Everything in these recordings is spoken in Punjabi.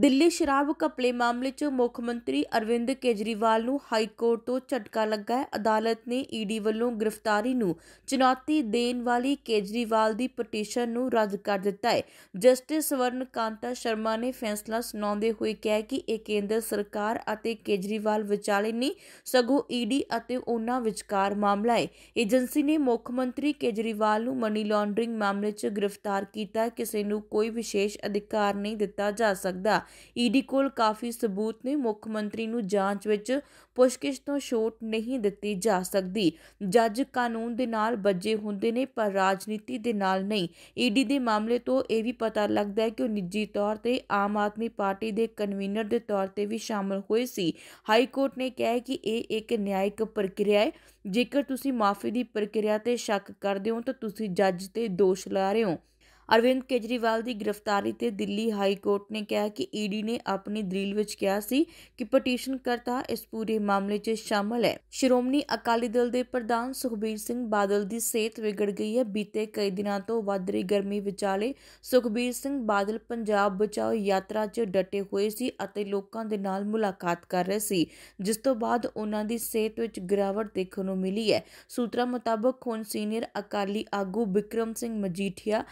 ਦਿੱਲੀ ਸ਼ਰਾਬ ਘਪਲੇ ਮਾਮਲੇ 'ਚ ਮੁੱਖ ਮੰਤਰੀ ਅਰਵਿੰਦ ਕੇਜਰੀਵਾਲ ਨੂੰ ਹਾਈ ਕੋਰਟ ਤੋਂ ਝਟਕਾ ਲੱਗਾ ਹੈ ਅਦਾਲਤ ਨੇ ਈਡੀ ਵੱਲੋਂ ਗ੍ਰਿਫਤਾਰੀ ਨੂੰ ਚੁਣੌਤੀ ਦੇਣ ਵਾਲੀ ਕੇਜਰੀਵਾਲ ਦੀ ਪਟੀਸ਼ਨ ਨੂੰ ਰੱਦ ਕਰ ਦਿੱਤਾ ਹੈ ਜਸਟਿਸ ਸਵਰਨ ਕਾਂਤਾ ਸ਼ਰਮਾ ਨੇ ਫੈਸਲਾ ਸੁਣਾਉਂਦੇ ਹੋਏ ਕਿਹਾ ਕਿ ਇਹ ਕੇਂਦਰ ਸਰਕਾਰ ਅਤੇ ਕੇਜਰੀਵਾਲ ਵਿਚਾਲੇ ਨਹੀਂ ਸਗੋਂ ਈਡੀ ਅਤੇ ਉਹਨਾਂ ਵਿਚਕਾਰ ਮਾਮਲਾ ਹੈ ਏਜੰਸੀ ਨੇ ਮੁੱਖ ਮੰਤਰੀ ਕੇਜਰੀਵਾਲ ਨੂੰ ਮਨੀ ਲਾਂਡਰਿੰਗ ਮਾਮਲੇ 'ਚ ਗ੍ਰਿਫਤਾਰ ਕੀਤਾ ਕਿਸੇ ਨੂੰ ਕੋਈ ਵਿਸ਼ੇਸ਼ ਅਧਿਕਾਰ ਨਹੀਂ ਦਿੱਤਾ ਜਾ ਸਕਦਾ ਈਡੀ ਕੋਲ ਕਾਫੀ ਸਬੂਤ ਨੇ ਮੁੱਖ ਮੰਤਰੀ ਨੂੰ ਜਾਂਚ ਵਿੱਚ ਪੁਸ਼ਕਿਸ਼ ਤੋਂ ਛੋਟ ਨਹੀਂ ਦਿੱਤੀ ਜਾ ਸਕਦੀ ਜੱਜ ਕਾਨੂੰਨ ਦੇ ਨਾਲ ਬੱਜੇ ਹੁੰਦੇ ਨੇ ਪਰ ਰਾਜਨੀਤੀ ਦੇ ਨਾਲ ਨਹੀਂ ਈਡੀ ਦੇ ਮਾਮਲੇ ਤੋਂ ਇਹ ਵੀ ਪਤਾ ਲੱਗਦਾ ਹੈ ਕਿ ਉਹ ਨਿੱਜੀ ਤੌਰ ਤੇ ਆਮ ਆਦਮੀ ਪਾਰਟੀ ਦੇ ਕਨਵੀਨਰ ਦੇ ਤੌਰ ਤੇ ਵੀ ਸ਼ਾਮਲ ਹੋਏ ਸੀ ਹਾਈ ਕੋਰਟ ਨੇ ਕਿਹਾ ਕਿ ਇਹ ਇੱਕ ਨਿਆਇਕ ਪ੍ਰਕਿਰਿਆ ਹੈ ਜੇਕਰ ਤੁਸੀਂ ਮਾਫੀ ਦੀ ਪ੍ਰਕਿਰਿਆ ਤੇ ਸ਼ੱਕ ਕਰਦੇ ਹੋ ਤਾਂ ਤੁਸੀਂ ਜੱਜ ਤੇ ਦੋਸ਼ ਲਾ ਰਹੇ ਹੋ ਅਰਵਿੰਦ ਕੇਜਰੀਵਾਲ ਦੀ ਗ੍ਰਿਫਤਾਰੀ ਤੇ ਦਿੱਲੀ ਹਾਈ ਕੋਰਟ ਨੇ ਕਿਹਾ ਕਿ ਈਡੀ ਨੇ ਆਪਣੀ ਦਲੀਲ ਵਿੱਚ ਕਿਹਾ ਸੀ ਕਿ ਪਟੀਸ਼ਨ ਕਰਤਾ ਇਸ ਪੂਰੇ ਮਾਮਲੇ 'ਚ ਸ਼ਾਮਲ ਹੈ ਸ਼੍ਰੋਮਣੀ ਅਕਾਲੀ ਦਲ ਦੇ ਪ੍ਰਧਾਨ ਸੁਖਬੀਰ ਸਿੰਘ ਬਾਦਲ ਦੀ ਸਿਹਤ ਵਿਗੜ ਗਈ ਹੈ ਬੀਤੇ ਕਈ ਦਿਨਾਂ ਤੋਂ ਵੱਧ ਰਹੀ ਗਰਮੀ ਵਿਚਾਲੇ ਸੁਖਬੀਰ ਸਿੰਘ ਬਾਦਲ ਪੰਜਾਬ ਬਚਾਓ ਯਾਤਰਾ 'ਚ ਡਟੇ ਹੋਏ ਸੀ ਅਤੇ ਲੋਕਾਂ ਦੇ ਨਾਲ ਮੁਲਾਕਾਤ ਕਰ ਰਹੇ ਸੀ ਜਿਸ ਤੋਂ ਬਾਅਦ ਉਹਨਾਂ ਦੀ ਸਿਹਤ ਵਿੱਚ ਗਿਰਾਵਟ ਦੇਖਣ ਨੂੰ ਮਿਲੀ ਹੈ ਸੂਤਰਾਂ ਮੁਤਾਬਕ ਹੁਣ ਸੀਨੀਅਰ ਅਕਾਲੀ ਆਗੂ ਵਿਕਰਮ ਸਿੰਘ ਮਜੀਠੀਆ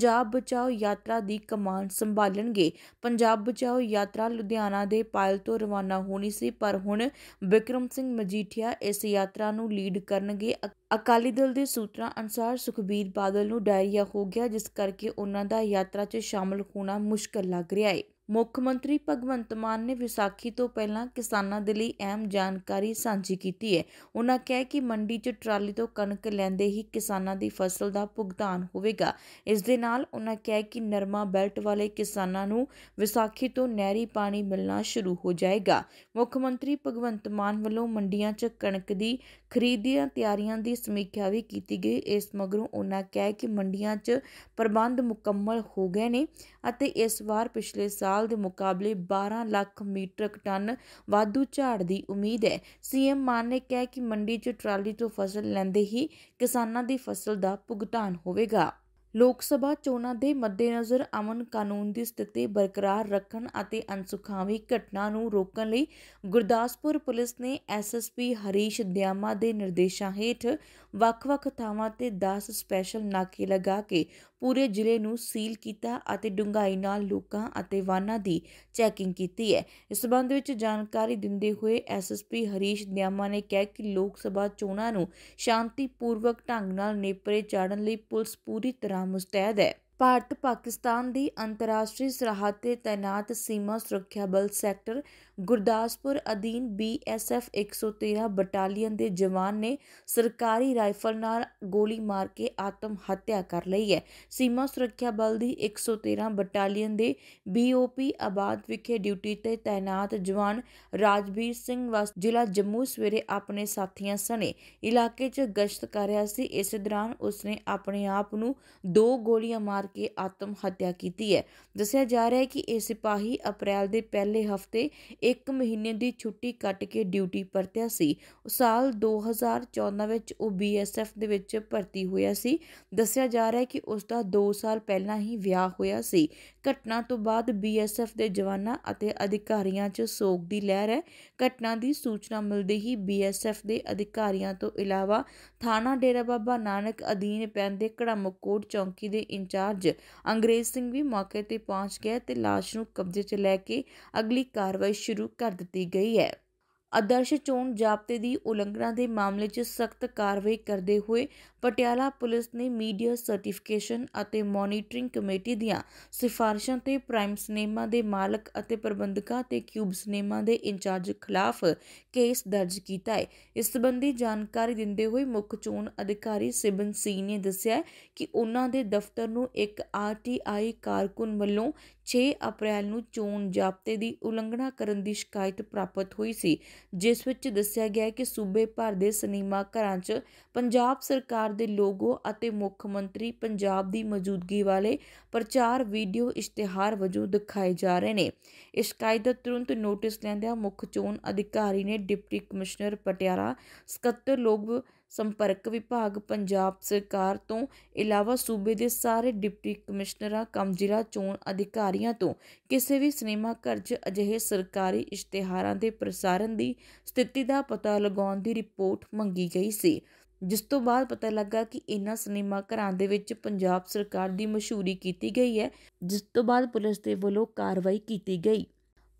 ਪੰਜਾਬ ਬਚਾਓ ਯਾਤਰਾ ਦੀ ਕਮਾਨ ਸੰਭਾਲਣਗੇ ਪੰਜਾਬ ਬਚਾਓ ਯਾਤਰਾ ਲੁਧਿਆਣਾ ਦੇ ਪਾਇਲ ਤੋਂ ਰਵਾਨਾ ਹੋਣੀ ਸੀ ਪਰ ਹੁਣ ਵਿਕਰਮ ਸਿੰਘ ਮਜੀਠੀਆ ਇਸ ਯਾਤਰਾ ਨੂੰ ਲੀਡ ਕਰਨਗੇ ਅਕਾਲੀ ਦਲ ਦੇ ਸੂਤਰਾਂ ਅਨੁਸਾਰ ਸੁਖਬੀਰ ਬਾਦਲ ਨੂੰ ਡਾਇਰੀਆ ਹੋ ਗਿਆ ਜਿਸ ਕਰਕੇ ਉਹਨਾਂ ਦਾ ਯਾਤਰਾ 'ਚ ਸ਼ਾਮਲ ਹੋਣਾ ਮੁਸ਼ਕਲ ਲੱਗ ਰਿਹਾ ਹੈ ਮੁੱਖ ਮੰਤਰੀ ਭਗਵੰਤ ਮਾਨ ਨੇ ਵਿਸਾਖੀ ਤੋਂ ਪਹਿਲਾਂ ਕਿਸਾਨਾਂ ਦੇ ਲਈ ਅਹਿਮ ਜਾਣਕਾਰੀ ਸਾਂਝੀ ਕੀਤੀ ਹੈ ਉਹਨਾਂ ਕਹਿ ਕਿ ਮੰਡੀ 'ਚ ਟਰਾਲੀ ਤੋਂ ਕਣਕ ਲੈਂਦੇ ਹੀ ਕਿਸਾਨਾਂ ਦੀ ਫਸਲ ਦਾ ਭੁਗਤਾਨ ਹੋਵੇਗਾ ਇਸ ਦੇ ਨਾਲ ਉਹਨਾਂ ਕਹਿ ਕਿ ਨਰਮਾ ਬੈਲਟ ਵਾਲੇ ਕਿਸਾਨਾਂ ਨੂੰ ਵਿਸਾਖੀ ਤੋਂ ਨਹਿਰੀ ਪਾਣੀ ਮਿਲਣਾ ਸ਼ੁਰੂ ਹੋ ਜਾਏਗਾ ਮੁੱਖ ਮੰਤਰੀ ਭਗਵੰਤ ਮਾਨ ਵੱਲੋਂ ਮੰਡੀਆਂ 'ਚ ਕਣਕ ਦੀ ਖਰੀਦ ਦੀਆਂ ਤਿਆਰੀਆਂ ਦੀ ਸਮੀਖਿਆ ਵੀ ਕੀਤੀ ਗਈ ਇਸ ਮਗਰੋਂ ਉਹਨਾਂ ਕਹਿ ਕਿ ਮੰਡੀਆਂ 'ਚ ਪ੍ਰਬੰਧ ਮੁਕੰਮਲ ਹੋ ਗਏ ਨੇ ਅਤੇ ਇਸ ਵਾਰ ਪਿਛਲੇ ਸਾਲ ਸਾਲ ਦੇ ਮੁਕਾਬਲੇ 12 ਲੱਖ ਮੀਟ੍ਰਿਕ ਟਨ ਵਾਧੂ ਝਾੜ ਦੀ ਉਮੀਦ ਹੈ ਸੀਐਮ ਮਾਨ ਨੇ ਕਿਹਾ ਕਿ ਮੰਡੀ 'ਚ ਟਰਾਲੀ ਤੋਂ ਫਸਲ ਲੈਂਦੇ ਹੀ ਕਿਸਾਨਾਂ ਦੀ ਫਸਲ ਦਾ ਭੁਗਤਾਨ ਹੋਵੇਗਾ ਲੋਕ ਸਭਾ ਚੋਣਾਂ ਦੇ ਮੱਦੇਨਜ਼ਰ ਅਮਨ ਕਾਨੂੰਨ ਦੀ ਸਥਿਤੀ ਬਰਕਰਾਰ ਰੱਖਣ ਅਤੇ ਅਨਸੁਖਾਵੀ ਘਟਨਾ ਨੂੰ ਰੋਕਣ ਲਈ ਗੁਰਦਾਸਪੁਰ ਪੁਲਿਸ ਨੇ ਐਸਐਸਪੀ ਹਰੀਸ਼ ਦਿਆਮਾ ਦੇ ਨਿਰਦੇਸ਼ਾਂ ਹੇਠ ਵੱਖ-ਵੱਖ ਥਾਵਾਂ ਤੇ 10 ਸਪੈਸ਼ਲ ਨਾਕੇ ਲਗਾ ਕੇ ਪੂਰੇ ਜ਼ਿਲ੍ਹੇ ਨੂੰ ਸੀਲ ਕੀਤਾ ਅਤੇ ਡੂੰਘਾਈ ਨਾਲ ਲੋਕਾਂ ਅਤੇ ਵਾਹਨਾਂ ਦੀ ਚੈਕਿੰਗ ਕੀਤੀ ਹੈ ਇਸ ਸਬੰਧ ਵਿੱਚ ਜਾਣਕਾਰੀ ਦਿੰਦੇ ਹੋਏ ਐਸਐਸਪੀ ਹਰੀਸ਼ ਨਿਆਮਾ ਨੇ ਕਿਹਾ ਕਿ ਲੋਕ ਸਭਾ ਚੋਣਾਂ ਨੂੰ ਸ਼ਾਂਤੀਪੂਰਵਕ ਢੰਗ ਨਾਲ ਨੇਪਰੇ ਚਾੜਨ ਲਈ ਪੁਲਿਸ ਪੂਰੀ ਤਰ੍ਹਾਂ ਮੁਸਤੈਦ ਹੈ ਭਾਰਤ ਪਾਕਿਸਤਾਨ ਦੀ ਅੰਤਰਰਾਸ਼ਟਰੀ ਸਰਹੱਦ 'ਤੇ ਤਾਇਨਾਤ ਸੀਮਾ ਸੁਰੱਖਿਆ ਬਲ ਸੈਕਟਰ ਗੁਰਦਾਸਪੁਰ ਅਧੀਨ ਬੀਐਸਐਫ 113 ਬਟਾਲੀਅਨ ਦੇ ਜਵਾਨ ਨੇ ਸਰਕਾਰੀ ਰਾਈਫਲ ਨਾਲ ਗੋਲੀ ਮਾਰ ਕੇ ਆਤਮ ਹੱਤਿਆ ਕਰ ਲਈ ਹੈ ਸੀਮਾ ਸੁਰੱਖਿਆ ਬਲ ਦੀ 113 ਬਟਾਲੀਅਨ ਦੇ ਬੀਓਪੀ ਆਬਾਦ ਵਿਖੇ ਡਿਊਟੀ ਤੇ ਤਾਇਨਾਤ ਜਵਾਨ ਰਾਜਵੀਰ ਸਿੰਘ ਵਸ ਜ਼ਿਲ੍ਹਾ ਜੰਮੂ ਸਵੇਰੇ ਆਪਣੇ ਸਾਥੀਆਂ ਸਣੇ ਇਲਾਕੇ 'ਚ ਗਸ਼ਤ ਕਰ ਰਿਹਾ ਸੀ ਇਸੇ ਦੌਰਾਨ ਉਸਨੇ ਆਪਣੇ ਆਪ ਨੂੰ ਦੋ ਗੋਲੀਆਂ ਮਾਰ ਕੇ ਆਤਮ ਹੱਤਿਆ ਕੀਤੀ ਹੈ ਦੱਸਿਆ ਜਾ ਰਿਹਾ ਹੈ ਕਿ ਇਹ ਸਿਪਾਹੀ ਅਪ੍ਰੈਲ ਦੇ ਪਹਿਲੇ ਹਫਤੇ 1 ਮਹੀਨੇ ਦੀ ਛੁੱਟੀ ਕੱਟ ਕੇ ਡਿਊਟੀ ਪਰਤਿਆ ਸੀ ਸਾਲ 2014 ਵਿੱਚ ਉਹ ਬੀਐਸਐਫ ਦੇ ਵਿੱਚ ਭਰਤੀ ਹੋਇਆ ਸੀ ਦੱਸਿਆ ਜਾ ਰਿਹਾ ਹੈ ਕਿ ਉਸ ਦਾ 2 ਸਾਲ ਪਹਿਲਾਂ ਹੀ ਵਿਆਹ ਹੋਇਆ ਸੀ ਘਟਨਾ ਤੋਂ ਬਾਅਦ ਬੀਐਸਐਫ ਦੇ ਜਵਾਨਾਂ ਅਤੇ ਅਧਿਕਾਰੀਆਂ 'ਚ ਸੋਗ ਦੀ ਲਹਿਰ ਹੈ ਘਟਨਾ ਦੀ ਸੂਚਨਾ ਮਿਲਦੇ ਹੀ ਬੀਐਸਐਫ ਦੇ ਅਧਿਕਾਰੀਆਂ ਤੋਂ ਇਲਾਵਾ ਥਾਣਾ ਡੇਰਾ ਬਾਬਾ ਨਾਨਕ ਅਧੀਨ ਪੈਂਦੇ ਕੜਮਕੋਟ ਚੌਂਕੀ ਦੇ ਇੰਚਾਰਜ ਅੱਜ ਅੰਗਰੇਜ਼ ਸਿੰਘ ਵੀ ਮੌਕੇ ਤੇ ਪਹੁੰਚ ਗਿਆ ਤੇ লাশ ਨੂੰ ਕਬਜ਼ੇ 'ਚ ਲੈ ਕੇ ਅਗਲੀ ਕਾਰਵਾਈ ਸ਼ੁਰੂ ਕਰ ਦਿੱਤੀ ਗਈ ਹੈ ਆਦਰਸ਼ ਚੋਣ ਜ਼ਾਬਤੇ ਦੀ ਉਲੰਘਣਾ ਦੇ ਮਾਮਲੇ 'ਚ ਸਖਤ ਕਾਰਵਾਈ ਕਰਦੇ ਹੋਏ ਪਟਿਆਲਾ ਪੁਲਿਸ ਨੇ ਮੀਡੀਆ ਸਰਟੀਫਿਕੇਸ਼ਨ ਅਤੇ ਮੋਨੀਟਰਿੰਗ ਕਮੇਟੀ ਦੀਆਂ ਸਿਫਾਰਿਸ਼ਾਂ ਤੇ ਪ੍ਰਾਈਮ ਸਿਨੇਮਾ ਦੇ ਮਾਲਕ ਅਤੇ ਪ੍ਰਬੰਧਕਾਂ ਤੇ ਕਿਊਬ ਸਿਨੇਮਾ ਦੇ ਇੰਚਾਰਜ ਖਿਲਾਫ ਕੇਸ ਦਰਜ ਕੀਤਾ ਹੈ ਇਸ ਸੰਬੰਧੀ ਜਾਣਕਾਰੀ ਦਿੰਦੇ ਹੋਏ ਮੁੱਖ ਚੋਣ ਅਧਿਕਾਰੀ ਸਿਬਨ ਸੀ ਨੇ ਦੱਸਿਆ ਕਿ ਉਹਨਾਂ ਦੇ ਦਫ਼ਤਰ ਨੂੰ ਇੱਕ ਆਰਟੀਆਈ ਕਾਰਕੁਨ ਵੱਲੋਂ 6 ਅਪ੍ਰੈਲ ਨੂੰ ਚੋਣ ਜਾਬਤੇ ਦੀ ਉਲੰਘਣਾ ਕਰਨ ਦੀ ਸ਼ਿਕਾਇਤ ਪ੍ਰਾਪਤ ਹੋਈ ਸੀ ਜਿਸ ਵਿੱਚ ਦੱਸਿਆ ਗਿਆ ਹੈ ਕਿ ਸੂਬੇ ਭਰ ਦੇ ਸਿਨੇਮਾ ਘਰਾਂ 'ਚ ਪੰਜਾਬ ਸਰਕਾਰ ਦੇ ਲੋਗੋ ਅਤੇ ਮੁੱਖ ਮੰਤਰੀ ਪੰਜਾਬ ਦੀ ਮੌਜੂਦਗੀ ਵਾਲੇ ਪ੍ਰਚਾਰ ਵੀਡੀਓ ਇਸ਼ਤਿਹਾਰ ਵਜੋਂ ਦਿਖਾਏ ਜਾ ਰਹੇ ਨੇ ਇਸ ਸ਼ਿਕਾਇਤ ਦਾ ਤੁਰੰਤ ਨੋਟਿਸ ਲੈਂਦਿਆਂ ਮੁੱਖ ਚੋਣ ਅਧਿਕਾਰੀ ਨੇ ਡਿਪਟੀ ਕਮਿਸ਼ਨਰ ਪਟਿਆਲਾ ਸਕੱਤਰ ਲੋਗ ਸੰਪਰਕ ਵਿਭਾਗ ਪੰਜਾਬ ਸਰਕਾਰ ਤੋਂ ਇਲਾਵਾ ਸੂਬੇ ਦੇ ਸਾਰੇ ਡਿਪਟੀ ਕਮਿਸ਼ਨਰਾਂ ਕਮ ਜ਼ਿਲ੍ਹਾ ਚੋਣ ਅਧਿਕਾਰੀਆਂ ਤੋਂ ਕਿਸੇ ਵੀ ਸਿਨੇਮਾ ਘਰ 'ਚ ਅਜਿਹੇ ਸਰਕਾਰੀ ਇਸ਼ਤਿਹਾਰਾਂ ਦੇ ਪ੍ਰਸਾਰਣ ਦੀ ਸਥਿਤੀ ਦਾ ਪਤਾ ਲਗਾਉਣ ਦੀ ਰਿਪੋਰਟ ਮੰਗੀ ਗਈ ਸੀ ਜਿਸ ਤੋਂ ਬਾਅਦ ਪਤਾ ਲੱਗਾ ਕਿ ਇਨ੍ਹਾਂ ਸਿਨੇਮਾ ਘਰਾਂ ਦੇ ਵਿੱਚ ਪੰਜਾਬ ਸਰਕਾਰ ਦੀ ਮਸ਼ਹੂਰੀ ਕੀਤੀ ਗਈ ਹੈ ਜਿਸ ਤੋਂ ਬਾਅਦ ਪੁਲਿਸ ਦੇ ਵੱਲੋਂ ਕਾਰਵਾਈ ਕੀਤੀ ਗਈ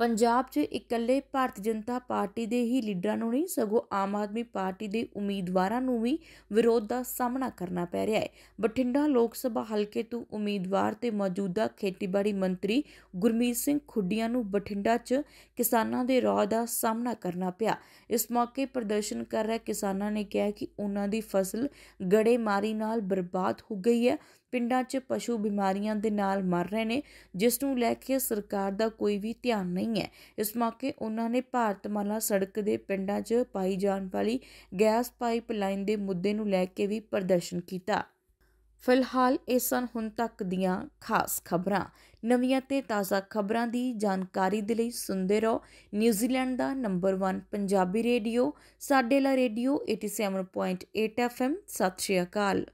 ਪੰਜਾਬ 'ਚ ਇਕੱਲੇ ਭਾਰਤ ਜਨਤਾ ਪਾਰਟੀ ਦੇ ਹੀ ਲੀਡਰਾਂ ਨੂੰ ਨਹੀਂ ਸਗੋਂ ਆਮ ਆਦਮੀ ਪਾਰਟੀ ਦੇ ਉਮੀਦਵਾਰਾਂ ਨੂੰ ਵੀ ਵਿਰੋਧ ਦਾ ਸਾਹਮਣਾ ਕਰਨਾ ਪੈ ਰਿਹਾ ਹੈ ਬਠਿੰਡਾ ਲੋਕ ਸਭਾ ਹਲਕੇ ਤੋਂ ਉਮੀਦਵਾਰ ਤੇ ਮੌਜੂਦਾ ਖੇਤੀਬਾੜੀ ਮੰਤਰੀ ਗੁਰਮੀਤ ਸਿੰਘ ਖੁੱਡੀਆਂ ਨੂੰ ਬਠਿੰਡਾ 'ਚ ਕਿਸਾਨਾਂ ਦੇ ਰੋਹ ਦਾ ਸਾਹਮਣਾ ਕਰਨਾ ਪਿਆ ਇਸ ਮੌਕੇ ਪ੍ਰਦਰਸ਼ਨ ਕਰ ਰਹੇ ਕਿਸਾਨਾਂ ਨੇ ਕਿਹਾ ਕਿ ਉਹਨਾਂ ਦੀ ਫਸਲ ਗੜੇਮਾਰੀ ਨਾਲ ਬਰਬਾਦ ਹੋ ਗਈ ਹੈ ਪਿੰਡਾਂ 'ਚ ਪਸ਼ੂ ਬਿਮਾਰੀਆਂ ਦੇ ਨਾਲ ਮਰ ਰਹੇ ਨੇ ਜਿਸ ਨੂੰ ਲੈ ਕੇ ਸਰਕਾਰ ਦਾ ਕੋਈ ਵੀ ਧਿਆਨ ਨਹੀਂ ਹੈ ਇਸ ਮੌਕੇ ਉਹਨਾਂ ਨੇ ਭਾਰਤਮਾਲਾ ਸੜਕ ਦੇ ਪਿੰਡਾਂ 'ਚ ਪਾਈ ਜਾਣ ਵਾਲੀ ਗੈਸ ਪਾਈਪ ਲਾਈਨ ਦੇ ਮੁੱਦੇ ਨੂੰ ਲੈ ਕੇ ਵੀ ਪ੍ਰਦਰਸ਼ਨ ਕੀਤਾ ਫਿਲਹਾਲ ਇਹ ਸਨ ਹੁਣ ਤੱਕ ਦੀਆਂ ਖਾਸ ਖਬਰਾਂ ਨਵੀਆਂ ਤੇ ਤਾਜ਼ਾ ਖਬਰਾਂ ਦੀ ਜਾਣਕਾਰੀ ਦੇ ਲਈ ਸੁਣਦੇ ਰਹੋ ਨਿਊਜ਼ੀਲੈਂਡ ਦਾ ਨੰਬਰ 1 ਪੰਜਾਬੀ ਰੇਡੀਓ ਸਾਡੇ ਲਾ ਰੇਡੀਓ 87.8 FM ਸਤਿ ਸ਼੍ਰੀ ਅਕਾਲ